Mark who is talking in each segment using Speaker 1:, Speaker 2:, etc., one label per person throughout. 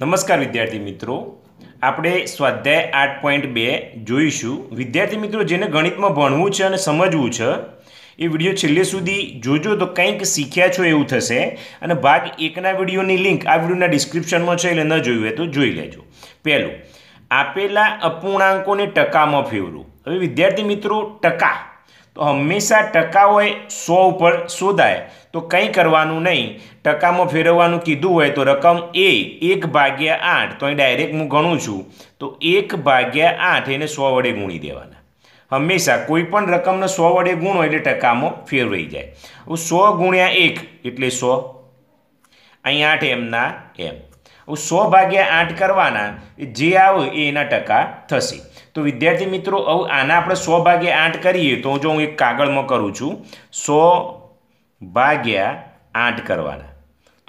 Speaker 1: નમસ્કાર વિદ્યાર્થી મિત્રો આપણે સ્વાધ્યાય આઠ પોઈન્ટ બે જોઈશું વિદ્યાર્થી મિત્રો જેને ગણિતમાં ભણવું છે અને સમજવું છે એ વિડીયો છેલ્લે સુધી જોજો તો કંઈક શીખ્યા છો એવું થશે અને ભાગ એકના વિડીયોની લિંક આ વિડીયોના ડિસ્ક્રિપ્શનમાં છે એટલે ન જોયું હોય તો જોઈ લેજો પહેલું આપેલા અપૂર્ણાંકોને ટકામાં ફેરવું હવે વિદ્યાર્થી મિત્રો ટકા તો હંમેશા ટકા હોય સો ઉપર શોધાય તો કંઈ કરવાનું નહીં ટકામાં ફેરવવાનું કીધું હોય તો રકમ એ એક ભાગ્યા આઠ તો અહીં ડાયરેક્ટ હું ગણું છું તો એક ભાગ્યા આઠ એને સો વડે ગુણી દેવાના હંમેશા કોઈ પણ રકમને સો વડે ગુણો એટલે ટકામાં ફેરવાઈ જાય હવે સો ગુણ્યા એક એટલે સો અહીં આઠ એમના એમ સો ભાગ્યા આઠ કરવાના જે આવે એના ટકા થશે તો વિદ્યાર્થી મિત્રો આના આપણે સો ભાગ્યા આઠ કરીએ તો જો હું એક કાગળમાં કરું છું સો ભાગ્યા આઠ કરવાના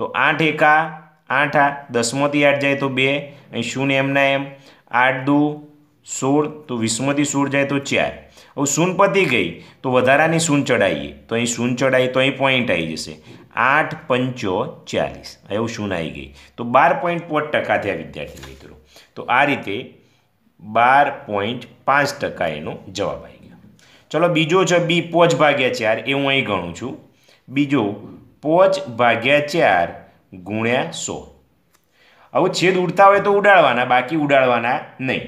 Speaker 1: તો આઠ એકા આઠ આ દસમાંથી આઠ જાય તો બે અહીં શૂન્ય એમના એમ આઠ દુ સોળ તો વીસમાંથી સોળ જાય તો ચાર હવે શૂન પતી ગઈ તો વધારાની શૂન ચડાવીએ તો અહીં શૂન ચડાવી તો અહીં પોઈન્ટ આવી જશે આઠ પંચો ચાલીસ એવું શૂન આવી ગઈ તો બાર પોઈન્ટ પોચ ટકા થયા વિદ્યાર્થી મિત્રો તો આ રીતે બાર પોઈન્ટ પાંચ ટકા એનો જવાબ આવી ગયો ચલો બીજો છે બી પોચ ભાગ્યા ચાર એ હું અહીં ગણું છું બીજો પોચ ભાગ્યા ચાર ગુણ્યા સો હવે છેદ ઉડતા હોય તો ઉડાડવાના બાકી ઉડાડવાના નહીં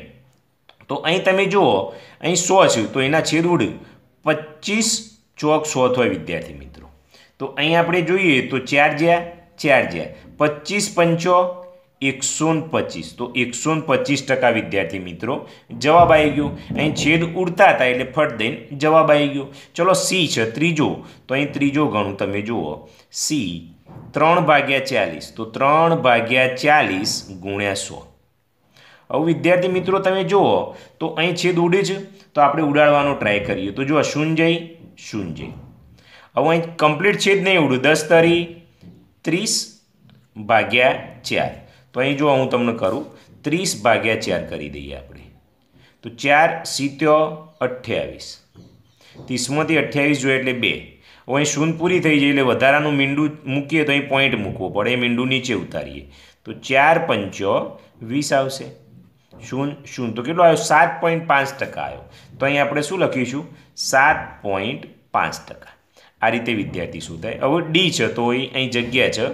Speaker 1: તો અહીં તમે જુઓ અહીં સો છે તો એના છેદ ઉડ પચીસ ચોક સો થાય વિદ્યાર્થી મિત્રો તો અહીં આપણે જોઈએ તો ચાર જ્યાં ચાર જ્યાં પચીસ પંચો એકસો પચીસ તો એકસો પચીસ ટકા વિદ્યાર્થી મિત્રો જવાબ આવી ગયો અહીં છેદ ઉડતા હતા એટલે ફટ દઈને જવાબ આવી ગયો ચલો સી છે ત્રીજો તો અહીં ત્રીજો ગણું તમે જુઓ સી ત્રણ ભાગ્યા ચાલીસ તો ત્રણ ભાગ્યા ચાલીસ ગુણ્યા સો હવે વિદ્યાર્થી મિત્રો તમે જુઓ તો અહીં છેદ ઉડે છે તો આપણે ઉડાડવાનો ટ્રાય કરીએ તો જુઓ શૂન્ય શૂન્ય હવે અહીં કમ્પ્લીટ છેદ નહીં ઉડ્યું દસ તરી ત્રીસ ભાગ્યા ચાર તો અહીં જો હું તમને કરું ત્રીસ ભાગ્યા ચાર કરી દઈએ આપણે તો ચાર સિત્યો અઠ્યાવીસ ત્રીસમાંથી અઠ્યાવીસ જોઈએ એટલે બે હવે શૂન પૂરી થઈ જાય એટલે વધારાનું મીંડું મૂકીએ તો અહીં પોઈન્ટ મૂકવો પડે એ મીંડું નીચે ઉતારીએ તો ચાર પંચો વીસ આવશે શૂન શૂન તો કેટલો આવ્યો સાત પોઈન્ટ પાંચ ટકા આવ્યો તો અહીં આપણે શું લખીશું સાત પોઈન્ટ પાંચ ટકા આ રીતે વિદ્યાર્થી શું થાય હવે ડી છે તો અહીં જગ્યા છે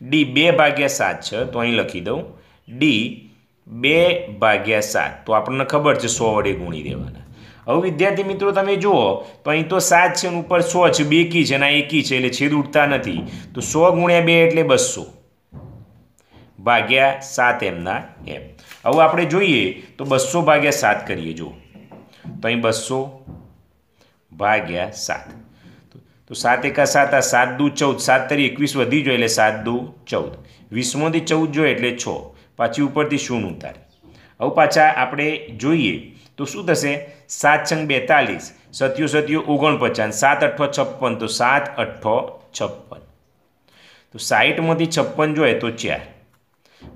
Speaker 1: ડી બે ભાગ્યા સાત છે તો અહીં લખી દઉં ડી બે ભાગ્યા સાત તો આપણને ખબર છે સો વડે ગુણી દેવાના હવે વિદ્યાર્થી મિત્રો તમે જુઓ તો અહીં તો સાત છે ઉપર સો છે બે કી છે અને એકી છે એટલે છેદ ઉડતા નથી તો સો ગુણ્યા બે એટલે બસો ભાગ્યા સાત એમના એમ હવે આપણે જોઈએ તો બસો ભાગ્યા સાત કરીએ જુઓ તો અહીં બસો ભાગ્યા સાત તો સાત એકા સાત આ સાત દુ ચૌદ સાત તરી એકવીસ વધી જોઈએ એટલે સાત દુ ચૌદ વીસમાંથી ચૌદ જોઈએ એટલે છ પાછી ઉપરથી શૂન ઉતારે હવે પાછા આપણે જોઈએ તો શું થશે સાત છંગ બેતાલીસ સત્યો સત્યો ઓગણપચાસ સાત અઠ્ઠો છપ્પન તો સાત અઠ્ઠો છપ્પન તો સાઠમાંથી છપ્પન જોઈએ તો ચાર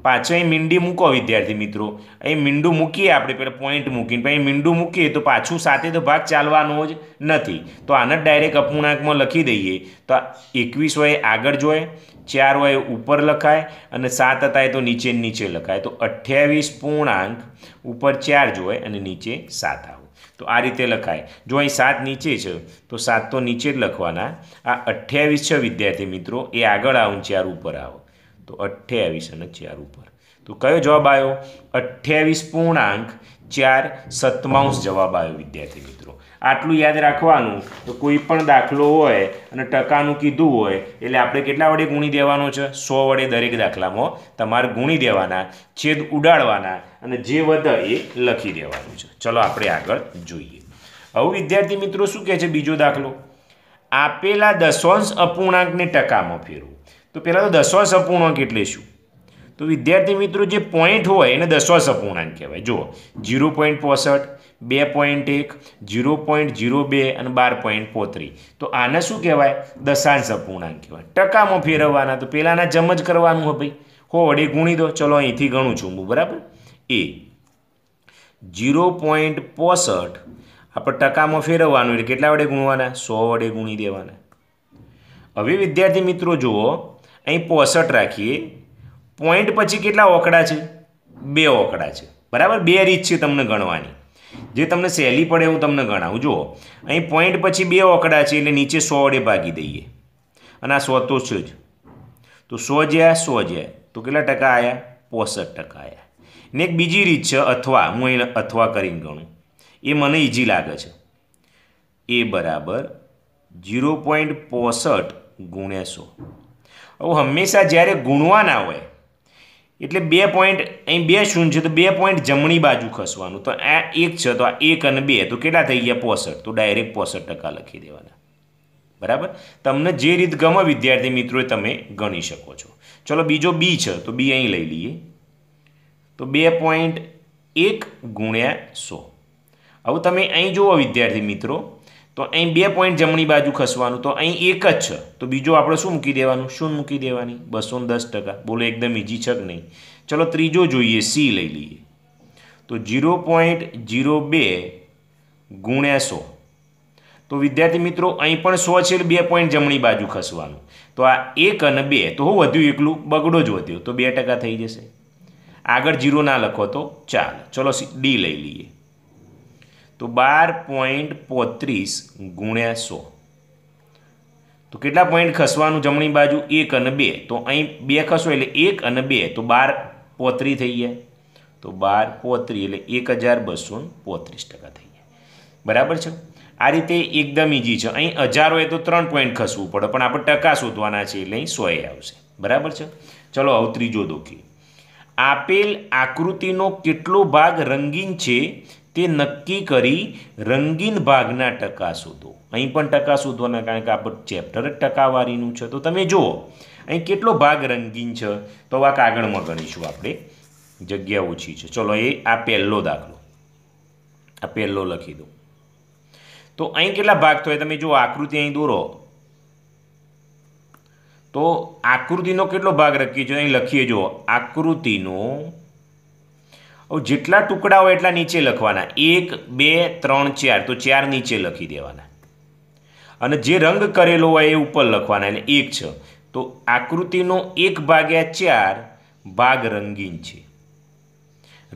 Speaker 1: પાછો અહીં મીંડી મૂકો વિદ્યાર્થી મિત્રો અહીં મીંડું મૂકીએ આપણે પેલા પોઈન્ટ મૂકીને પછી મીંડું મૂકીએ તો પાછું સાથે તો ભાગ ચાલવાનો જ નથી તો આને જ ડાયરેક્ટ અપૂર્ણાંકમાં લખી દઈએ તો એકવીસ હોય આગળ જોઈએ ચાર હોય ઉપર લખાય અને સાત હતા એ તો નીચે નીચે લખાય તો અઠ્યાવીસ પૂર્ણાંક ઉપર ચાર જોઈએ અને નીચે સાત આવો તો આ રીતે લખાય જો અહીં સાત નીચે છે તો સાત તો નીચે જ લખવાના આ અઠ્યાવીસ છે વિદ્યાર્થી મિત્રો એ આગળ આવું ચાર ઉપર આવો તો અઠ્યાવીસ અને ચાર ઉપર તો કયો જવાબ આવ્યો અઠ્યાવીસ પૂર્ણાંક ચાર સત્માંશ જવાબ આવ્યો વિદ્યાર્થી મિત્રો આટલું યાદ રાખવાનું તો કોઈ પણ દાખલો હોય અને ટકાનું કીધું હોય એટલે આપણે કેટલા વડે ગુણી દેવાનો છે સો વડે દરેક દાખલામાં તમારે ગુણી દેવાના છેદ ઉડાડવાના અને જે વધે એ લખી દેવાનું છે ચલો આપણે આગળ જોઈએ હવે વિદ્યાર્થી મિત્રો શું કહે છે બીજો દાખલો આપેલા દશાંશ અપૂર્ણાંકને ટકામાં ફેરવો તો પહેલાં તો દસવા સપૂર્ણાંક એટલે શું તો વિદ્યાર્થી મિત્રો જે પોઈન્ટ હોય એને દસવા સપૂર્ણાંક કહેવાય જુઓ જીરો પોઈન્ટ પોસઠ બે પોઈન્ટ એક જીરો પોઈન્ટ જીરો બે અને બાર પોઈન્ટ પોત્રી તો આને શું કહેવાય દશાંશ અપૂર્ણાંક કહેવાય ટકામાં ફેરવવાના તો પહેલાંના જમ જ કરવાનું હોય ભાઈ હો વડે ગુણી દો ચલો અહીંથી ગણું છું હું બરાબર એ જીરો પોઈન્ટ પોસઠ આપણે ટકામાં ફેરવવાનું એટલે કેટલા વડે ગુણવાના સો વડે ગુણી દેવાના હવે વિદ્યાર્થી મિત્રો જુઓ અહીં પોસઠ રાખીએ પોઈન્ટ પછી કેટલા ઓકડા છે બે ઓકડા છે બરાબર બે રીત છે તમને ગણવાની જે તમને સહેલી પડે હું તમને ગણાવું જુઓ અહીં પોઈન્ટ પછી બે ઓકડા છે એટલે નીચે સો વડે ભાગી દઈએ અને આ સો તો છે જ તો સો જ્યાં સો જ્યાં તો કેટલા ટકા આવ્યા પોસઠ ટકા આવ્યા ને એક બીજી રીત છે અથવા હું એને અથવા કરીને ગણું એ મને ઇઝી લાગે છે એ બરાબર ઝીરો પોઈન્ટ પોસઠ ગુણ્યા સો આવું હંમેશા જ્યારે ગુણવાના હોય એટલે બે પોઈન્ટ અહીં બે શૂન્ય છે તો બે પોઈન્ટ જમણી બાજુ ખસવાનું તો આ એક છે તો આ એક અને બે તો કેટલા થઈ ગયા પોસઠ તો ડાયરેક્ટ પોસઠ ટકા લખી દેવાના બરાબર તમને જે રીત ગમે વિદ્યાર્થી મિત્રોએ તમે ગણી શકો છો ચલો બીજો બી છે તો બી અહીં લઈ લઈએ તો બે પોઈન્ટ એક ગુણ્યા સો હવે તમે અહીં જુઓ વિદ્યાર્થી મિત્રો તો અહીં બે પોઈન્ટ જમણી બાજુ ખસવાનું તો અહીં એક જ છે તો બીજું આપણે શું મૂકી દેવાનું શું મૂકી દેવાની બસો દસ ટકા બોલો એકદમ ઇઝી છે કે નહીં ચલો ત્રીજો જોઈએ સી લઈ લઈએ તો જીરો પોઈન્ટ ઝીરો બે ગુણ્યા સો તો વિદ્યાર્થી મિત્રો અહીં પણ સો છે બે પોઈન્ટ જમણી બાજુ ખસવાનું તો આ એક અને બે તો હું વધ્યું એકલું બગડો જ વધ્યો તો બે ટકા થઈ જશે આગળ જીરો ના લખો તો ચાલ ચલો ડી લઈ લઈએ તો બાર પોઈન્ટ પોત્રીસ ગુણ્યા સો તો કેટલા પોઈન્ટ ખસવાનું જમણી બાજુ એક અને બે તો અહીં બે ખસો એટલે એક અને બે તો બાર પોત્રી થઈ ગયા તો બાર પોત્રી એટલે એક હજાર બસો પોત્રીસ ટકા થઈ ગયા બરાબર છે આ રીતે એકદમ ઇઝી છે અહીં હજાર હોય તો ત્રણ પોઈન્ટ ખસવું પડે પણ આપણે ટકા શોધવાના છે એટલે અહીં સોએ આવશે બરાબર છે ચલો હવે ત્રીજો દોખી આપેલ આકૃતિનો કેટલો ભાગ રંગીન છે તે નક્કી કરી રંગીન ભાગના ટકા શોધો અહીં પણ ટકા શોધવાના કારણ કે આપણું ચેપ્ટર જ ટકાવારીનું છે તો તમે જુઓ અહીં કેટલો ભાગ રંગીન છે તો આ કાગળમાં ગણીશું આપણે જગ્યા ઓછી છે ચલો એ આ પહેલો દાખલો આ પહેલો લખી દો તો અહીં કેટલા ભાગ થયો તમે જુઓ આકૃતિ અહીં દોરો તો આકૃતિનો કેટલો ભાગ રખીએ છો અહીં લખીએ જુઓ આકૃતિનો જેટલા ટુકડા હોય એટલા નીચે લખવાના એક બે ત્રણ ચાર તો ચાર નીચે લખી દેવાના અને જે રંગ કરેલો હોય એ ઉપર લખવાના એટલે એક છે તો આકૃતિનો એક ભાગ્યા ચાર ભાગ રંગીન છે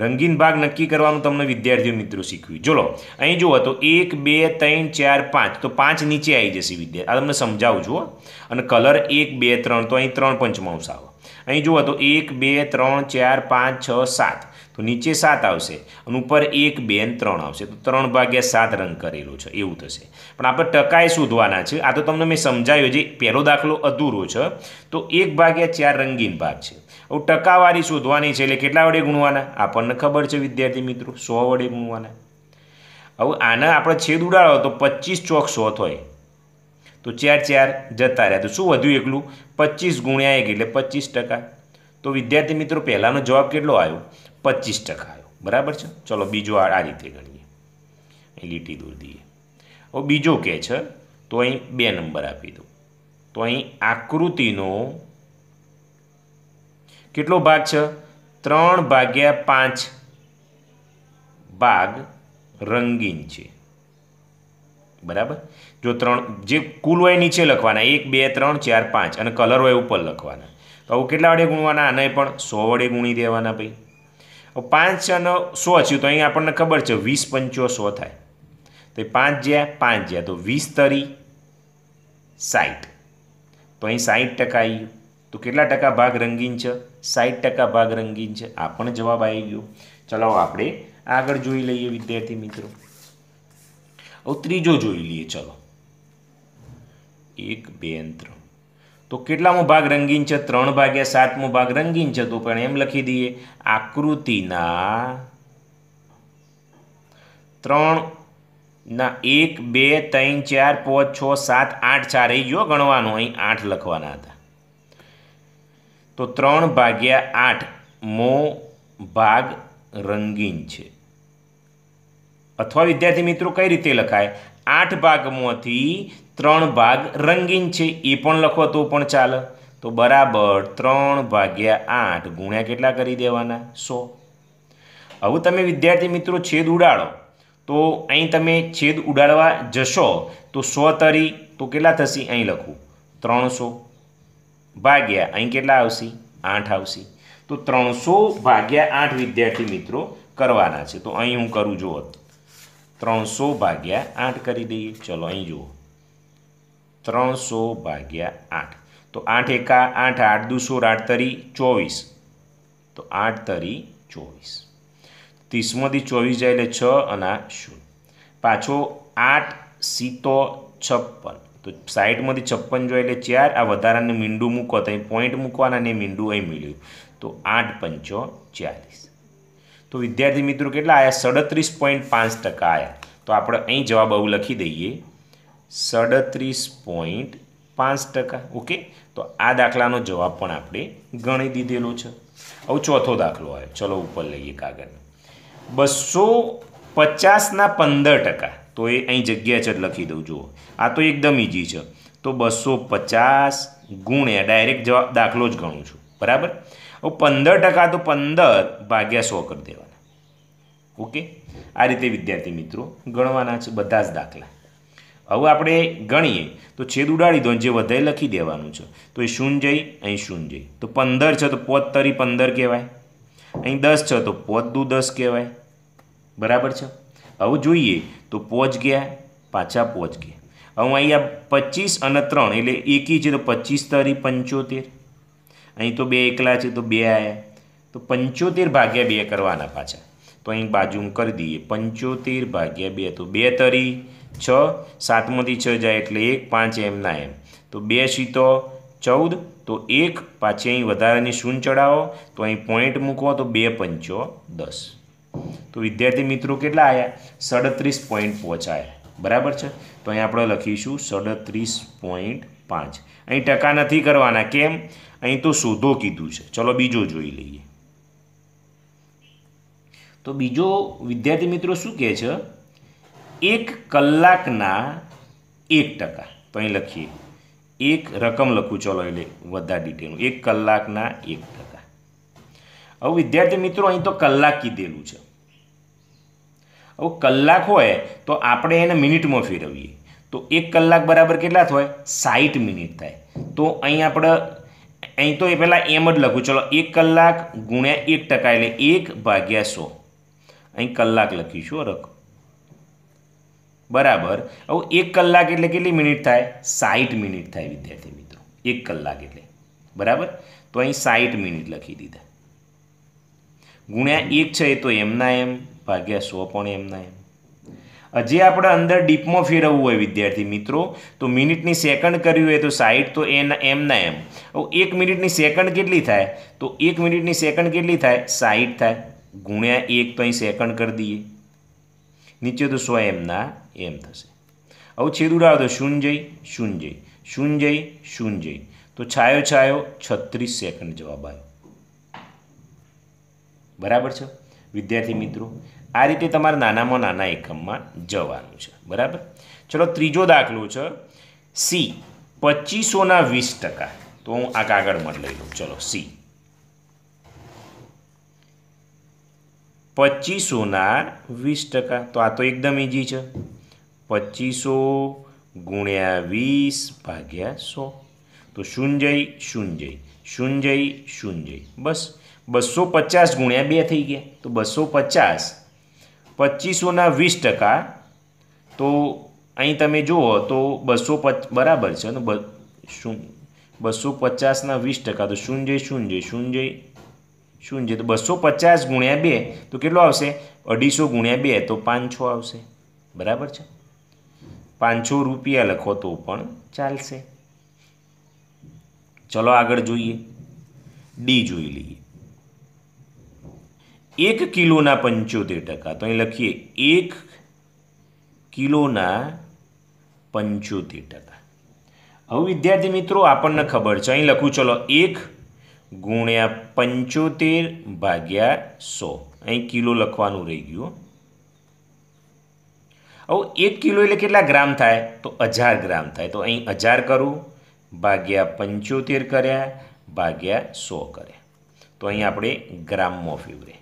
Speaker 1: રંગીન ભાગ નક્કી કરવાનું તમને વિદ્યાર્થીઓ મિત્રો શીખવ્યું ચલો અહીં જુઓ તો એક બે ત્રણ ચાર પાંચ તો પાંચ નીચે આવી જશે વિદ્યાર્થી આ તમને સમજાવું છું અને કલર એક બે ત્રણ તો અહીં ત્રણ પંચમાંશ આવો અહીં જુઓ તો એક બે ત્રણ ચાર પાંચ છ સાત તો નીચે સાત આવશે અને ઉપર એક બે ત્રણ આવશે તો ત્રણ ભાગ્યા સાત રંગ કરેલો છે એવું થશે પણ આપણે ટકાએ શોધવાના છે આ તો તમને મેં સમજાવ્યું છે પહેલો દાખલો અધૂરો છે તો એક ભાગ્યા ચાર રંગીન ભાગ છે હવે ટકાવારી શોધવાની છે એટલે કેટલા વડે ગુણવાના આપણને ખબર છે વિદ્યાર્થી મિત્રો સો વડે ગુણવાના હવે આના આપણે છેદ ઉડાડો તો પચીસ ચોક સો થાય તો ચાર ચાર જતા રહ્યા તો શું વધ્યું એકલું પચીસ ગુણ્યા એક એટલે પચીસ ટકા તો વિદ્યાર્થી મિત્રો પહેલાંનો જવાબ કેટલો આવ્યો પચીસ ટકા આવ્યો બરાબર છે ચલો બીજો આ રીતે ગણીએ અહીં લીટી દૂર દઈએ હવે બીજો કે છે તો અહીં બે નંબર આપી દો તો અહીં આકૃતિનો કેટલો ભાગ છે ત્રણ ભાગ્યા પાંચ ભાગ રંગીન છે બરાબર જો ત્રણ જે કુલ હોય નીચે લખવાના એક બે ત્રણ ચાર પાંચ અને કલર હોય ઉપર લખવાના તો આવું કેટલા વડે ગુણવાના આને પણ સો વડે ગુણી દેવાના ભાઈ પાંચ છ સો થયું તો અહીં આપણને ખબર છે વીસ પંચો સો થાય તો પાંચ જ્યાં પાંચ જ્યાં તો વીસ તરી સાઠ તો અહીં સાઠ ટકા આવ્યું તો કેટલા ટકા ભાગ રંગીન છે સાઠ ટકા ભાગ રંગીન છે આ પણ જવાબ આવી ગયો ચલો આપણે આગળ જોઈ લઈએ વિદ્યાર્થી મિત્રો હવે ત્રીજો જોઈ લઈએ ચલો એક બે ત્રણ તો કેટલામો ભાગ રંગીન છે ત્રણ ભાગ્યા સાતમો ભાગ રંગીન છે તો પણ એમ લખી દઈએ આકૃતિના ત્રણ ના એક બે ત્રણ ચાર પાંચ છ સાત આઠ ચાર એ જો ગણવાનું અહીં આઠ લખવાના હતા તો ત્રણ ભાગ્યા આઠ મો ભાગ રંગીન છે અથવા વિદ્યાર્થી મિત્રો કઈ રીતે લખાય આઠ ભાગમાંથી ત્રણ ભાગ રંગીન છે એ પણ લખો તો પણ ચાલે તો બરાબર ત્રણ ભાગ્યા આઠ ગુણ્યા કેટલા કરી દેવાના સો હવે તમે વિદ્યાર્થી મિત્રો છેદ ઉડાડો તો અહીં તમે છેદ ઉડાડવા જશો તો સો તરી તો કેટલા થશે અહીં લખું ત્રણસો ભાગ્યા અહીં કેટલા આવશે આઠ આવશે તો ત્રણસો ભાગ્યા આઠ વિદ્યાર્થી મિત્રો કરવાના છે તો અહીં હું કરું જુઓ ત્રણસો ભાગ્યા આઠ કરી દઈએ ચલો અહીં જુઓ ત્રણસો ભાગ્યા આઠ તો આઠ એકા આઠ આઠ દુ સોળ આઠ તરી ચોવીસ તો આઠ તરી ચોવીસ ત્રીસમાંથી ચોવીસ જાય એટલે છ અને આ શૂન્ય પાછો આઠ સીતો છપ્પન તો સાઠમાંથી છપ્પન જોઈએ એટલે ચાર આ વધારાને મીંડું મૂકો તો અહીં પોઈન્ટ મૂકવાના અને મીંડું અહીં મળ્યું તો આઠ પંચો ચાલીસ તો વિદ્યાર્થી મિત્રો કેટલા આવ્યા સડત્રીસ પોઈન્ટ પાંચ ટકા આવ્યા તો આપણે અહીં જવાબ આવું લખી દઈએ સાડત્રીસ પોઈન્ટ પાંચ ટકા ઓકે તો આ દાખલાનો જવાબ પણ આપણે ગણી દીધેલો છે હવે ચોથો દાખલો આવે ચલો ઉપર લઈએ કાગળ બસો પચાસના પંદર ટકા તો એ અહીં જગ્યા છે લખી દઉં જુઓ આ તો એકદમ ઇઝી છે તો બસો પચાસ ગુણ્યા ડાયરેક્ટ જવાબ દાખલો જ ગણું છું બરાબર હવે પંદર ટકા તો પંદર ભાગ્યા સો કરી દેવાના ઓકે આ રીતે વિદ્યાર્થી મિત્રો ગણવાના છે બધા જ દાખલા હવે આપણે ગણીએ તો છેદ ઉડાડી દો જે વધે લખી દેવાનું છે તો એ શૂન્ય જઈ અહીં શૂન્ય જઈ તો પંદર છે તો પોત તરી પંદર કહેવાય અહીં દસ છે તો પોત દુ દસ કહેવાય બરાબર છે હવે જોઈએ તો પોચ ગયા પાછા પોચ ગયા હવે અહીંયા પચીસ અને ત્રણ એટલે એકી છે તો પચીસ તરી પંચોતેર અહીં તો બે એકલા છે તો બે આવ્યા તો પંચોતેર ભાગ્યા બે કરવાના પાછા તો અહીં બાજુ કરી દઈએ પંચોતેર ભાગ્યા બે તો બે તરી છ સાતમાંથી છ જાય એટલે એક પાંચ એમના એમ તો બે સીતો ચૌદ તો એક પાછી અહીં વધારાની શૂન ચડાવો તો અહીં પોઈન્ટ મૂકો તો બે પંચો દસ તો વિદ્યાર્થી મિત્રો કેટલા આવ્યા સડત્રીસ પોઈન્ટ પહોંચાયા બરાબર છે તો અહીં આપણે લખીશું સડત્રીસ પોઈન્ટ પાંચ અહીં ટકા નથી કરવાના કેમ અહીં તો શોધો કીધું છે ચલો બીજો જોઈ લઈએ તો બીજો વિદ્યાર્થી મિત્રો શું કહે છે એક કલાકના એક ટકા તો અહીં લખીએ એક રકમ લખું ચલો એટલે વધારે ડિટેલનું એક કલાકના એક ટકા હવે વિદ્યાર્થી મિત્રો અહીં તો કલાક કીધેલું છે હવે કલાક હોય તો આપણે એને મિનિટમાં ફેરવીએ તો એક કલાક બરાબર કેટલા થાય સાઠ મિનિટ થાય તો અહીં આપણે અહીં તો એ પહેલાં એમ જ લખું ચલો એક કલાક ગુણ્યા એક ટકા એટલે એક ભાગ્યા સો અહીં કલાક લખીશું રકમ બરાબર હવે એક કલાક એટલે કેટલી મિનિટ થાય સાઠ મિનિટ થાય વિદ્યાર્થી મિત્રો એક કલાક એટલે બરાબર તો અહીં સાઠ મિનિટ લખી દીધા ગુણ્યા એક છે તો એમના એમ ભાગ્યા સો પણ એમના એમ હજી આપણે અંદર ડીપમાં ફેરવવું હોય વિદ્યાર્થી મિત્રો તો મિનિટની સેકન્ડ કરવી હોય તો સાઈઠ તો એના એમના એમ હવે એક મિનિટની સેકન્ડ કેટલી થાય તો એક મિનિટની સેકન્ડ કેટલી થાય સાઈઠ થાય ગુણ્યા એક તો અહીં સેકન્ડ કરી દઈએ નીચે તો સો એમ ના એમ થશે હવે છેદું રાવ તો શૂન્ય શૂન્ય શૂન્ય શૂન્ય તો છાયો છાયો છત્રીસ સેકન્ડ જવાબ આવ્યો બરાબર છે વિદ્યાર્થી મિત્રો આ રીતે તમારે નાનામાં નાના એકમમાં જવાનું છે બરાબર ચલો ત્રીજો દાખલો છે સી પચીસોના વીસ ટકા તો હું આ કાગળમાં લઈ લઉં ચલો સી પચીસોના વીસ ટકા તો આ તો એકદમ ઈજી છે પચીસો ગુણ્યા વીસ ભાગ્યા સો તો શૂન્જય શૂન્જય શૂન્જય શૂન્જય બસ બસો પચાસ ગુણ્યા બે થઈ ગયા તો બસો પચાસ પચીસોના વીસ ટકા તો અહીં તમે જુઓ તો બસો પચ બરાબર છે ને શું બસો પચાસના વીસ ટકા તો શૂન્જય શૂન્જય શૂન્જય શું છે તો બસો પચાસ ગુણ્યા બે તો કેટલો આવશે અઢીસો ગુણ્યા બે તો પાંચસો આવશે બરાબર છે પાંચસો રૂપિયા લખો તો પણ ચાલશે ચલો આગળ જોઈએ ડી જોઈ લઈએ એક કિલોના પંચોતેર ટકા તો અહીં લખીએ એક કિલોના પંચોતેર ટકા હવે વિદ્યાર્થી મિત્રો આપણને ખબર છે અહીં લખું ચલો એક ગુણ્યા પંચોતેર ભાગ્યા સો અહીં કિલો લખવાનું રહી ગયું હવે એક કિલો એટલે કેટલા ગ્રામ થાય તો હજાર ગ્રામ થાય તો અહીં હજાર કરું ભાગ્યા પંચોતેર કર્યા ભાગ્યા સો કર્યા તો અહીં આપણે ગ્રામમાં ફેવરે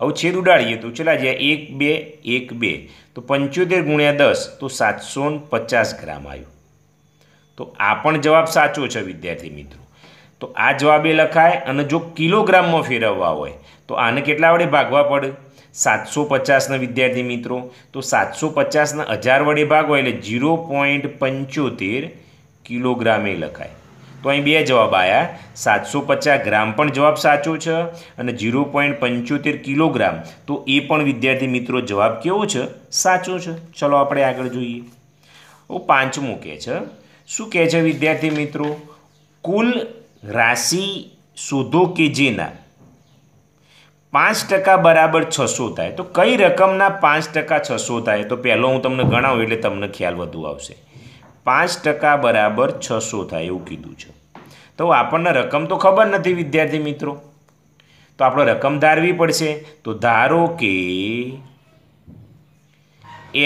Speaker 1: હવે છેદ ઉડાડીએ તો ચલા જ્યાં એક બે એક બે તો પંચોતેર ગુણ્યા દસ તો સાતસો પચાસ ગ્રામ આવ્યું તો આ પણ જવાબ સાચો છે વિદ્યાર્થી મિત્રો તો આ જવાબ એ લખાય અને જો કિલોગ્રામમાં ફેરવવા હોય તો આને કેટલા વડે ભાગવા પડે સાતસો પચાસના વિદ્યાર્થી મિત્રો તો સાતસો પચાસના હજાર વડે ભાગો એટલે જીરો પોઈન્ટ પંચોતેર કિલોગ્રામે લખાય તો અહીં બે જવાબ આવ્યા સાતસો પચાસ ગ્રામ પણ જવાબ સાચો છે અને જીરો પોઈન્ટ પંચોતેર કિલોગ્રામ તો એ પણ વિદ્યાર્થી મિત્રો જવાબ કેવો છે સાચો છે ચલો આપણે આગળ જોઈએ ઓ પાંચમું કહે છે શું કહે છે વિદ્યાર્થી મિત્રો કુલ રાશિ શોધો કે જેના પાંચ ટકા બરાબર છસો થાય તો કઈ રકમના પાંચ ટકા છસો થાય તો પહેલો હું તમને ગણાવું એટલે તમને ખ્યાલ વધુ આવશે પાંચ ટકા બરાબર છસો થાય એવું કીધું છે તો આપણને રકમ તો ખબર નથી વિદ્યાર્થી મિત્રો તો આપણે રકમ ધારવી પડશે તો ધારો કે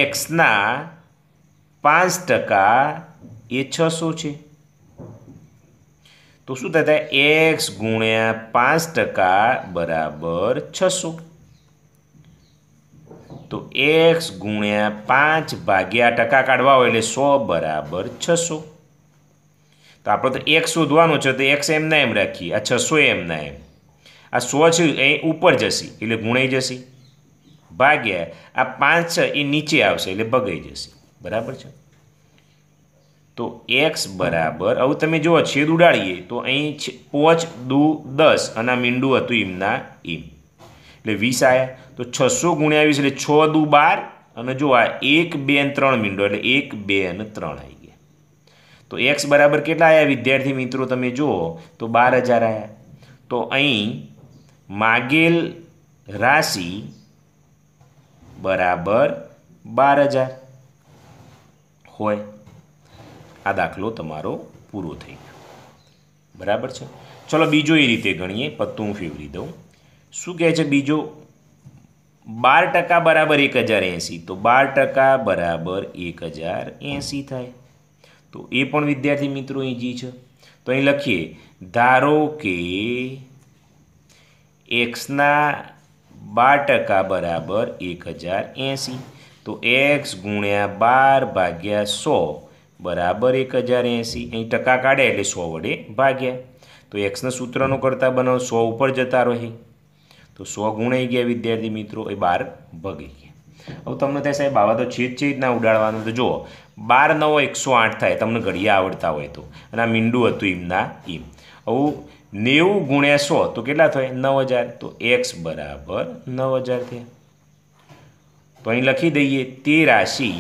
Speaker 1: એક્સના પાંચ ટકા એ છસો છે તો શું થતા એક્સ ગુણ્યા પાંચ ટકા બરાબર છસો તો એક્સ ગુણ્યા પાંચ ભાગ્યા ટકા કાઢવા હોય એટલે સો બરાબર છસો તો આપણે તો એક શોધવાનું છે તો એક્સ એમના એમ રાખીએ આ છસો એમના એમ આ સો છે એ ઉપર જશે એટલે ગુણાઈ જશે ભાગ્યા આ પાંચ છે એ નીચે આવશે એટલે બગાઈ જશે બરાબર છે તો એક્સ બરાબર હવે તમે જુઓ છેદ ઉડાડીએ તો અહીં પોચ દુ દસ અને મીંડું હતું એમના એમ એટલે વીસ આવ્યા તો છસો ગુણ્યા વીસ એટલે છ દુ બાર અને જો આ એક બે અને ત્રણ મીંડો એટલે એક બે અને ત્રણ આવી ગયા તો એક્સ બરાબર કેટલા આવ્યા વિદ્યાર્થી મિત્રો તમે જુઓ તો બાર હજાર આવ્યા તો અહીં માગેલ રાશિ બરાબર બાર હજાર હોય આ દાખલો તમારો પૂરો થઈ ગયો બરાબર છે ચલો બીજો એ રીતે ગણીએ પત્તું હું ફેવરી દઉં શું કહે છે બીજો બાર ટકા બરાબર એક હજાર એંસી તો બાર ટકા બરાબર એક હજાર એંસી થાય તો એ પણ વિદ્યાર્થી મિત્રો અહીં જી છે તો અહીં લખીએ ધારો કે એક્સના બાર ટકા બરાબર એક હજાર એંસી તો એક્સ ગુણ્યા બાર ભાગ્યા સો બરાબર એક હજાર એંસી અહીં ટકા કાઢે એટલે સો વડે ભાગ્યા તો એક્સના સૂત્રનો કરતાં બનાવ સો ઉપર જતા રહે તો સો ગુણાઈ ગયા વિદ્યાર્થી મિત્રો એ બાર ભગી ગયા હવે તમને ત્યાં સાહેબ આવા તો છેદ છે રીતના ઉડાડવાનું તો જુઓ બાર નવો એકસો આઠ થાય તમને ઘડિયા આવડતા હોય તો અને આ મીંડું હતું એમના એમ આવું નેવું ગુણ્યા સો તો કેટલા થાય નવ હજાર તો એક્સ બરાબર નવ હજાર થયા તો અહીં લખી દઈએ તે રાશિ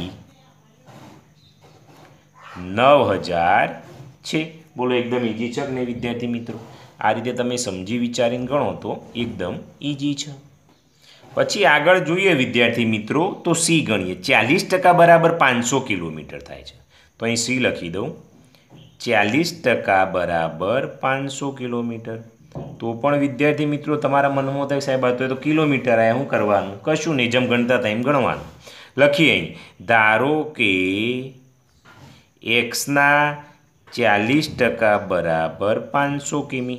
Speaker 1: નવ હજાર છે બોલો એકદમ ઇઝી છે ને વિદ્યાર્થી મિત્રો આ રીતે તમે સમજી વિચારીને ગણો તો એકદમ ઇઝી છે પછી આગળ જોઈએ વિદ્યાર્થી મિત્રો તો સી ગણીએ ચાલીસ ટકા બરાબર પાંચસો કિલોમીટર થાય છે તો અહીં સી લખી દઉં ચાલીસ ટકા બરાબર પાંચસો કિલોમીટર તો પણ વિદ્યાર્થી મિત્રો તમારા મનમાં થાય સાહેબ આવતો તો કિલોમીટર આ શું કરવાનું કશું નહીં જેમ ગણતા હતા એમ ગણવાનું લખીએ અહીં ધારો કે એક્સના ચાલીસ ટકા બરાબર પાંચસો કિમી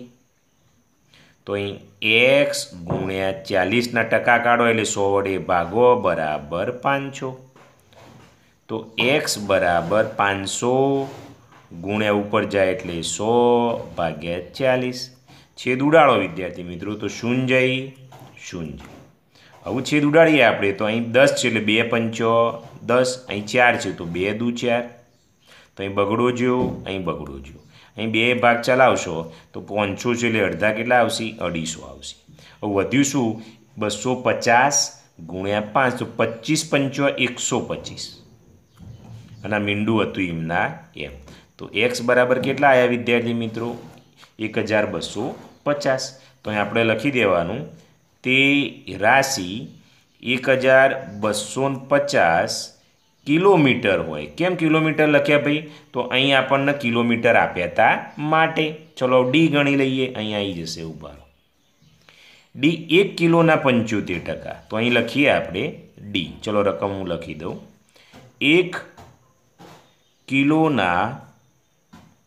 Speaker 1: તો અહીં એક્સ ગુણ્યા ચાલીસના ટકા કાઢો એટલે સો વડે ભાગો બરાબર પાંચસો તો એક્સ બરાબર પાંચસો ગુણ્યા ઉપર જાય એટલે સો ભાગ્યા ચાલીસ છેદ ઉડાડો વિદ્યાર્થી મિત્રો તો શૂન્ય શૂન્ય હવે છેદ ઉડાડીએ આપણે તો અહીં દસ છે એટલે બે પંચો દસ અહીં ચાર છે તો બે દુ ચાર તો અહીં બગડો જ્યો અહીં બગડો જ્યો અહીં બે ભાગ ચલાવશો તો પાંચસો છે એટલે અડધા કેટલા આવશે અઢીસો આવશે વધ્યું શું બસો પચાસ ગુણ્યા પાંચ તો પચીસ પંચો એકસો પચીસ અને મીંડું હતું એમના એમ તો એક્સ બરાબર કેટલા આવ્યા વિદ્યાર્થી મિત્રો એક હજાર બસો પચાસ તો અહીં આપણે લખી દેવાનું તે રાશિ એક હજાર બસો પચાસ કિલોમીટર હોય કેમ કિલોમીટર લખ્યા ભાઈ તો અહીં આપણને કિલોમીટર આપ્યા હતા માટે ચલો ડી ગણી લઈએ અહીંયા આવી જશે ઉભારો ડી એક કિલોના પંચોતેર ટકા તો અહીં લખીએ આપણે ડી ચલો રકમ હું લખી દઉં એક કિલોના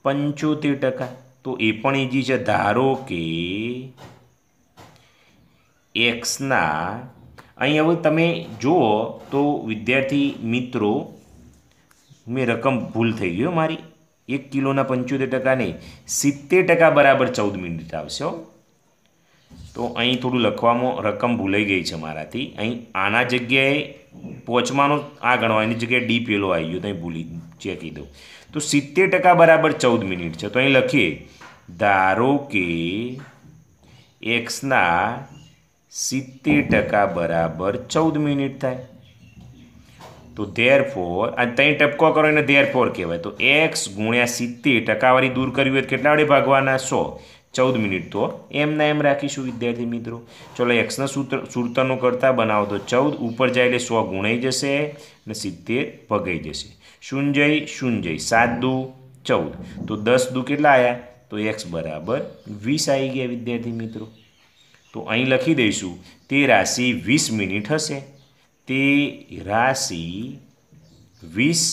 Speaker 1: પંચોતેર ટકા તો એ પણ ઈજી છે ધારો કે એક્સના અહીં હવે તમે જુઓ તો વિદ્યાર્થી મિત્રો મેં રકમ ભૂલ થઈ ગયો મારી એક કિલોના પંચોતેર ટકા નહીં સિત્તેર ટકા બરાબર ચૌદ મિનિટ આવશે તો અહીં થોડું લખવામાં રકમ ભૂલાઈ ગઈ છે મારાથી અહીં આના જગ્યાએ પહોંચવાનો આ ગણવા એની જગ્યાએ ડી પેલો આવી ગયો તો અહીં ભૂલી ચેક કીધું તો સિત્તેર ટકા બરાબર ચૌદ મિનિટ છે તો અહીં લખીએ ધારો કે એક્સના સિત્તેર ટકા બરાબર ચૌદ મિનિટ થાય તો ધેર ફોર આ ત્રણ ટપકો કરો એને ધેર ફોર કહેવાય તો એક્સ ગુણ્યા સિત્તેર ટકાવાળી દૂર કરવી હોય કેટલા વડે ભાગવાના સો ચૌદ મિનિટ તો એમના એમ રાખીશું વિદ્યાર્થી મિત્રો ચલો એક્સના સૂત્ર સૂર્તનો કરતાં બનાવો તો ચૌદ ઉપર જાય એટલે સો ગુણાઈ જશે અને સિત્તેર ભગાઈ જશે શૂન્ય શૂન્ય સાત દુ ચૌદ તો દસ દુ કેટલા આવ્યા તો એક્સ બરાબર વીસ આવી ગયા વિદ્યાર્થી મિત્રો તો અહીં લખી દઈશું તે રાશિ વીસ મિનિટ હશે તે રાશિ વીસ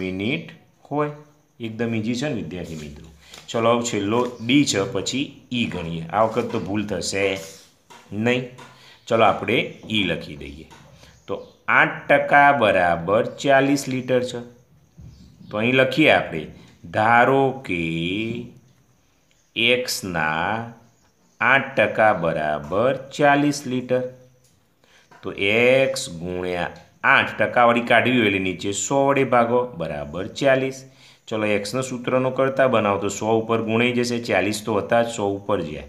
Speaker 1: મિનિટ હોય એકદમ ઈજી છે ને વિદ્યાર્થી મિત્રો ચલો છેલ્લો ડી છે પછી ઈ e ગણીએ આ વખત તો ભૂલ થશે નહીં ચલો આપણે ઈ e લખી દઈએ તો આઠ ટકા બરાબર ચાલીસ લીટર છે તો અહીં લખીએ આપણે ધારો કે એક્સના આઠ ટકા બરાબર ચાલીસ લીટર તો એક્સ ગુણ્યા આઠ ટકાવાળી કાઢવી હોય એટલે નીચે સો વડે ભાગો બરાબર ચાલીસ ચલો એક્સના સૂત્રનો કરતાં બનાવો તો સો ઉપર ગુણાઈ જશે ચાલીસ તો હતા જ સો ઉપર જાય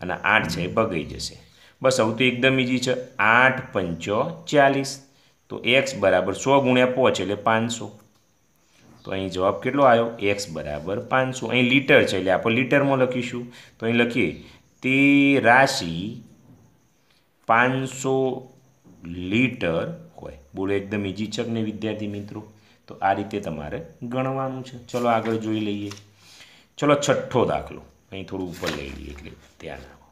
Speaker 1: અને આઠ છે ભગાઈ જશે બસ આવું તો એકદમ ઇઝી છે આઠ પંચો ચાલીસ તો એક્સ બરાબર સો ગુણ્યા પોચ એટલે પાંચસો તો અહીં જવાબ કેટલો આવ્યો એક્સ બરાબર પાંચસો અહીં લીટર છે એટલે આપણે લીટરમાં લખીશું તો અહીં લખીએ તેરાશી પાંચસો લીટર હોય બોલો એકદમ ઇઝી છે ને વિદ્યાર્થી મિત્રો તો આ રીતે તમારે ગણવાનું છે ચલો આગળ જોઈ લઈએ ચલો છઠ્ઠો દાખલો અહીં થોડું ઉપર લઈ લઈએ એટલે ધ્યાન આપો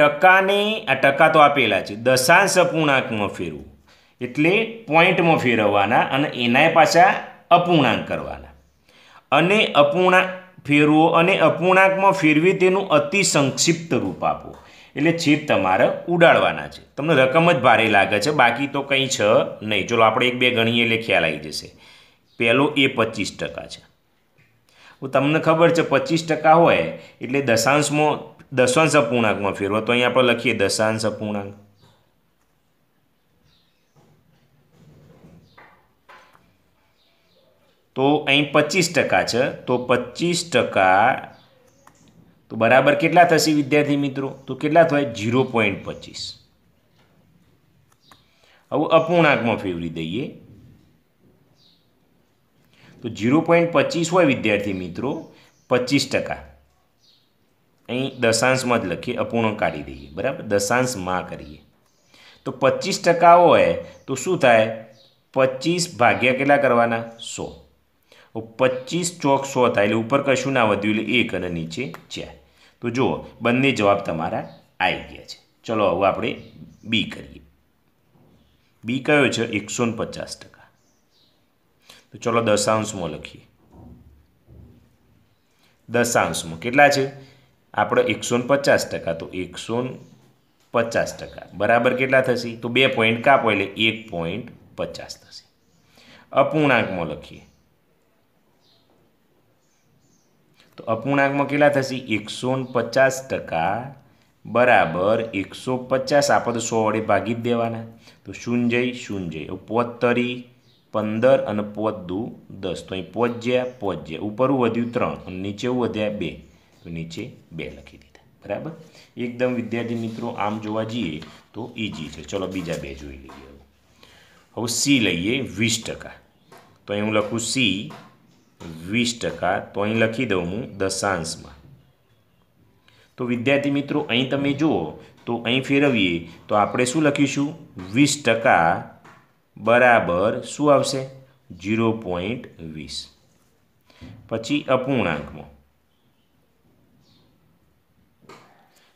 Speaker 1: ટકાને આ ટકા તો આપેલા છે દશાંશ અપૂર્ણાંકમાં ફેરવું એટલે પોઈન્ટમાં ફેરવવાના અને એનાય પાછા અપૂર્ણાંક કરવાના અને અપૂર્ણાંક ફેરવો અને અપૂર્ણાંકમાં ફેરવી તેનું અતિ સંક્ષિપ્ત રૂપ આપો એટલે છેદ તમારે ઉડાડવાના છે તમને રકમ જ ભારે લાગે છે બાકી તો કંઈ છે નહીં ચલો આપણે એક બે ગણીએ એટલે ખ્યાલ આવી જશે પહેલો એ પચીસ ટકા છે તમને ખબર છે પચીસ ટકા હોય એટલે દશાંશમાં દશાંશ અપૂર્ણાંકમાં ફેરવો તો અહીંયા આપણે લખીએ દશાંશ અપૂર્ણાંક તો અહીં પચીસ ટકા છે તો પચીસ ટકા તો બરાબર કેટલા થશે વિદ્યાર્થી મિત્રો તો કેટલા થાય ઝીરો પોઈન્ટ પચીસ હવે અપૂર્ણાંકમાં ફેરવી દઈએ તો ઝીરો પોઈન્ટ પચીસ હોય વિદ્યાર્થી મિત્રો પચીસ ટકા અહીં દશાંશમાં જ લખીએ અપૂર્ણાંક કાઢી દઈએ બરાબર દશાંશમાં કરીએ તો પચીસ ટકા હોય તો શું થાય પચીસ ભાગ્યા કેટલા કરવાના સો પચીસ ચોક સો થાય એટલે ઉપર કશું ના વધ્યું એટલે એક અને નીચે ચાર તો જુઓ બંને જવાબ તમારા આવી ગયા છે ચલો હવે આપણે બી કરીએ બી કયો છે એકસો પચાસ ટકા તો ચલો દશાંશમાં લખીએ દશાંશમાં કેટલા છે આપણે એકસો પચાસ ટકા તો એકસો પચાસ ટકા બરાબર કેટલા થશે તો બે પોઈન્ટ કાપો એટલે એક પોઈન્ટ પચાસ થશે અપૂર્ણાંકમાં લખીએ તો અપૂર્ણાંકમાં કેટલા થશે એકસો પચાસ ટકા બરાબર એકસો પચાસ આપણે સો વડે ભાગી જ દેવાના તો શૂન્ય શૂન્ય પોતરી પંદર અને પોત દુ દસ તો અહીં પહોંચ્યા પહોંચ્યા ઉપર વધ્યું ત્રણ અને નીચે વધ્યા બે તો નીચે બે લખી દીધા બરાબર એકદમ વિદ્યાર્થી મિત્રો આમ જોવા જઈએ તો ઇઝી છે ચલો બીજા બે જોઈ લઈએ હવે સી લઈએ વીસ ટકા તો અહીં હું લખું સી વીસ ટકા તો અહીં લખી દઉં હું દશાંશમાં તો વિદ્યાર્થી મિત્રો અહીં તમે જુઓ તો અહીં ફેરવીએ તો આપણે શું લખીશું વીસ ટકા બરાબર શું આવશે ઝીરો પોઈન્ટ વીસ પછી અપૂર્ણાંકમાં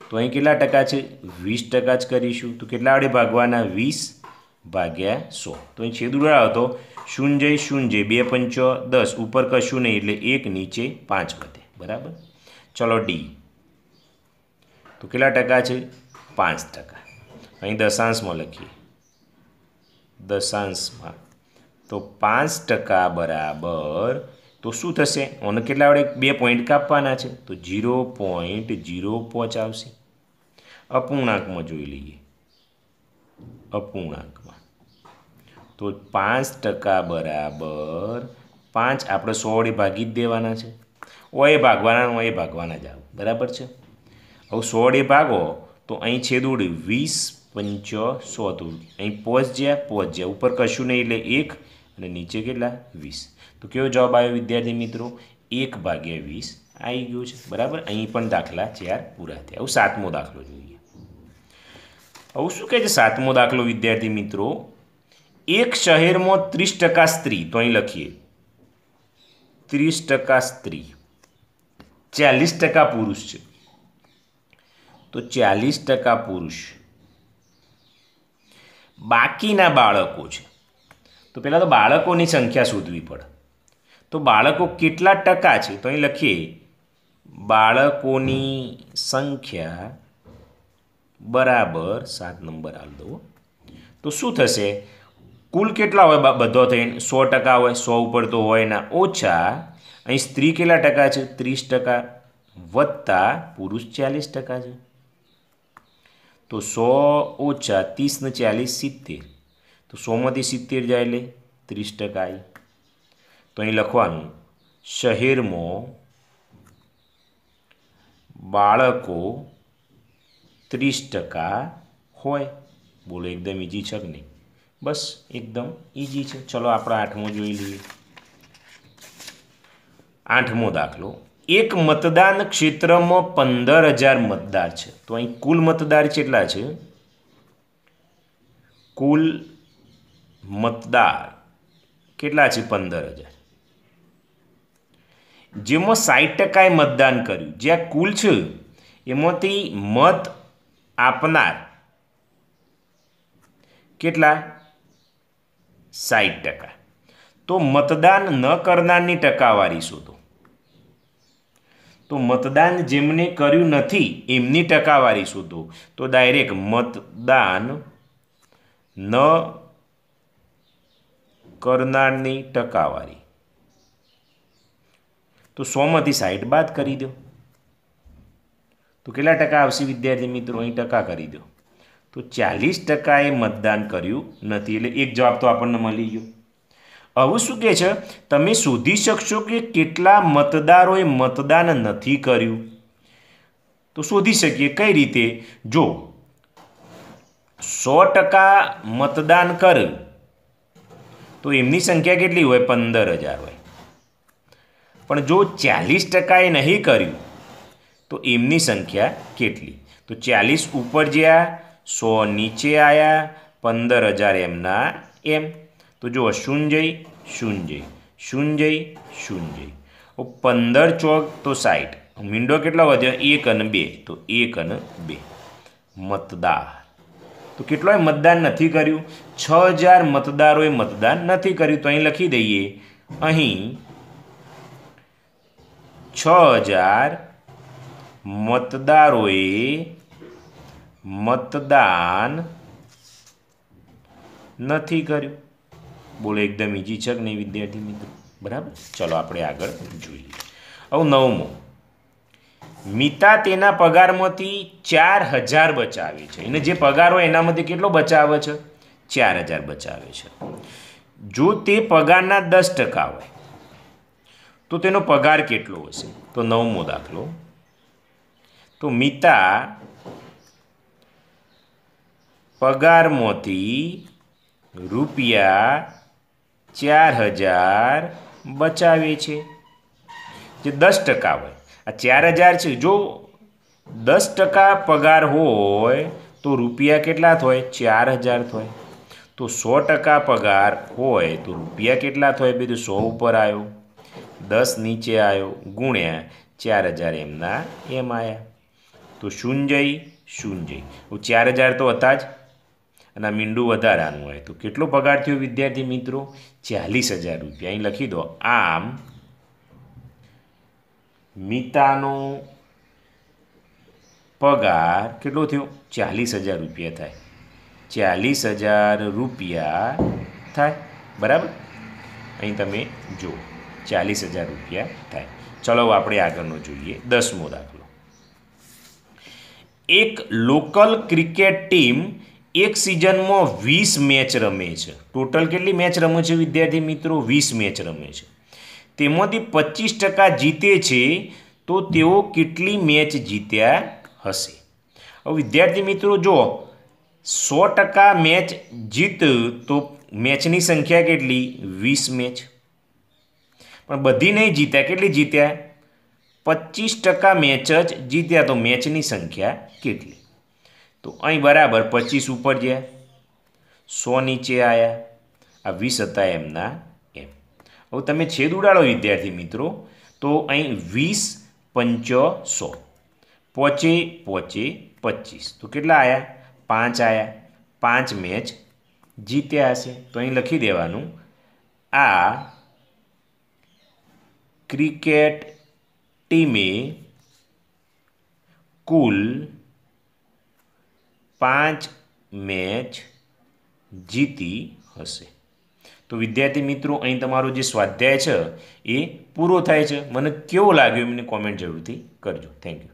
Speaker 1: તો અહીં કેટલા ટકા છે વીસ ટકા જ કરીશું તો કેટલા વડે ભાગવાના વીસ ભાગ્યા સો તો અહીં છેદ ઉડાડ્યો હતો શૂન્ય શૂન્ય બે પંચ દસ ઉપર કશું નહીં એટલે એક નીચે પાંચ વધે બરાબર ચલો ડી તો કેટલા ટકા છે પાંચ ટકા અહીં દશાંશમાં લખીએ દશાંશમાં તો પાંચ ટકા બરાબર તો શું થશે ઓને કેટલા વડે બે પોઈન્ટ કાપવાના છે તો ઝીરો પોઈન્ટ ઝીરો પાંચ આવશે અપૂર્ણાંકમાં જોઈ લઈએ અપૂર્ણાંક તો પાંચ ટકા બરાબર પાંચ આપણે સો વડે ભાગી જ દેવાના છે ઓએ ભાગવાના ઓએ ભાગવાના જ આવું બરાબર છે હવે સો વડે ભાગો તો અહીં છેદ ઉડે વીસ પંચ સો તો અહીં પહોંચ્યા પહોંચ્યા ઉપર કશું નહીં એટલે એક અને નીચે કેટલા વીસ તો કેવો જવાબ આવ્યો વિદ્યાર્થી મિત્રો એક ભાગ્યા વીસ આવી ગયું છે બરાબર અહીં પણ દાખલા ચાર પૂરા થયા આવું સાતમો દાખલો જોઈએ આવું શું કહે છે સાતમો દાખલો વિદ્યાર્થી મિત્રો એક શહેરમાં ત્રીસ ટકા સ્ત્રી તો અહીં લખીએ ત્રીસ ટકા સ્ત્રી ચાલીસ ટકા પુરુષ છે તો ચાલીસ ટકા પુરુષ બાકીના બાળકો છે તો પહેલાં તો બાળકોની સંખ્યા શોધવી પડે તો બાળકો કેટલા ટકા છે તો અહીં લખીએ બાળકોની સંખ્યા બરાબર સાત નંબર આલ દો તો શું થશે કુલ કેટલા હોય બધો થઈને સો ટકા હોય સો ઉપર તો હોય ના ઓછા અહીં સ્ત્રી કેટલા ટકા છે ત્રીસ ટકા વત્તા પુરુષ ચાલીસ ટકા છે તો સો ઓછા ત્રીસ ને ચાલીસ સિત્તેર તો સોમાંથી સિત્તેર જાય એટલે ત્રીસ ટકા તો અહીં લખવાનું શહેરમાં બાળકો ત્રીસ ટકા હોય બોલો એકદમ ઇઝી છક નહીં બસ એકદમ ઇઝી છે ચલો આપણે આઠમો જોઈ લઈએ આઠમો દાખલો એક મતદાન ક્ષેત્રમાં પંદર હજાર મતદાર છે તો અહીં કુલ મતદાર કેટલા છે કુલ મતદાર કેટલા છે પંદર હજાર જેમાં સાઠ ટકાએ મતદાન કર્યું જ્યાં કુલ છે એમાંથી મત આપનાર કેટલા સાઠ ટકા તો મતદાન ન કરનારની ટકાવારી શોધો તો મતદાન જેમને કર્યું નથી એમની ટકાવારી શોધો તો ડાયરેક્ટ મતદાન ન કરનારની ટકાવારી તો સોમાંથી સાઠ બાદ કરી દો તો કેટલા ટકા આવશે વિદ્યાર્થી મિત્રો અહીં ટકા કરી દો તો ચાલીસ ટકાએ મતદાન કર્યું નથી એટલે એક જવાબ તો આપણને મળી ગયો આવું શું કહે છે તમે શોધી શકશો કે કેટલા મતદારોએ મતદાન નથી કર્યું તો શોધી શકીએ કઈ રીતે જો સો ટકા મતદાન કર તો એમની સંખ્યા કેટલી હોય પંદર હજાર હોય પણ જો ચાલીસ ટકાએ નહીં કર્યું તો એમની સંખ્યા કેટલી તો ચાલીસ ઉપર જે આ સો નીચે આવ્યા પંદર હજાર એમના એમ તો જુઓ શૂન્જય શૂન્જય શૂન્જય શૂન્જય પંદર ચોક તો સાઠ મીંડો કેટલા વધ્યો એક અને બે તો એક અને બે મતદાર તો કેટલોય મતદાન નથી કર્યું છ હજાર મતદારોએ મતદાન નથી કર્યું તો અહીં લખી દઈએ અહીં છ હજાર મતદારોએ મતદાન નથી કર્યું બોલો એકદમ ઇઝી છે કે નહીં વિદ્યાર્થી મિત્રો બરાબર ચલો આપણે આગળ જોઈએ આવું નવમો મિતા તેના પગારમાંથી ચાર હજાર બચાવે છે અને જે પગાર હોય એનામાંથી કેટલો બચાવે છે ચાર હજાર બચાવે છે જો તે પગારના દસ ટકા હોય તો તેનો પગાર કેટલો હશે તો નવમો દાખલો તો મિતા પગારમાંથી રૂપિયા ચાર હજાર બચાવે છે જે દસ ટકા હોય આ ચાર હજાર છે જો દસ ટકા પગાર હોય તો રૂપિયા કેટલા થાય ચાર હજાર થાય તો સો ટકા પગાર હોય તો રૂપિયા કેટલા થાય બધું સો ઉપર આવ્યો દસ નીચે આવ્યો ગુણ્યા ચાર હજાર એમના એમ આવ્યા તો શૂન્ય શૂન્ય ચાર હજાર તો હતા જ અને મીંડું વધારાનું હોય તો કેટલો પગાર થયો વિદ્યાર્થી મિત્રો ચાલીસ હજાર રૂપિયા અહીં લખી દો આમ મિતાનો પગાર કેટલો થયો ચાલીસ હજાર રૂપિયા થાય ચાલીસ હજાર રૂપિયા થાય બરાબર અહીં તમે જુઓ ચાલીસ હજાર રૂપિયા થાય ચલો આપણે આગળનો જોઈએ દસમો દાખલો એક લોકલ ક્રિકેટ ટીમ એક સિઝનમાં વીસ મેચ રમે છે ટોટલ કેટલી મેચ રમે છે વિદ્યાર્થી મિત્રો વીસ મેચ રમે છે તેમાંથી પચીસ ટકા જીતે છે તો તેઓ કેટલી મેચ જીત્યા હશે હવે વિદ્યાર્થી મિત્રો જો સો ટકા મેચ જીત તો મેચની સંખ્યા કેટલી વીસ મેચ પણ બધી નહીં જીત્યા કેટલી જીત્યા પચીસ ટકા મેચ જ જીત્યા તો મેચની સંખ્યા કેટલી તો અહીં બરાબર પચીસ ઉપર ગયા સો નીચે આવ્યા આ વીસ હતા એમના એમ હવે તમે છેદ ઉડાડો વિદ્યાર્થી મિત્રો તો અહીં વીસ પંચ સો પોચે પોચે પચીસ તો કેટલા આવ્યા પાંચ આવ્યા પાંચ મેચ જીત્યા હશે તો અહીં લખી દેવાનું આ ક્રિકેટ ટીમે કુલ પાંચ મેચ જીતી હશે તો વિદ્યાર્થી મિત્રો અહીં તમારો જે સ્વાધ્યાય છે એ પૂરો થાય છે મને કેવો લાગ્યો એમને કોમેન્ટ જરૂરથી કરજો થેન્ક યુ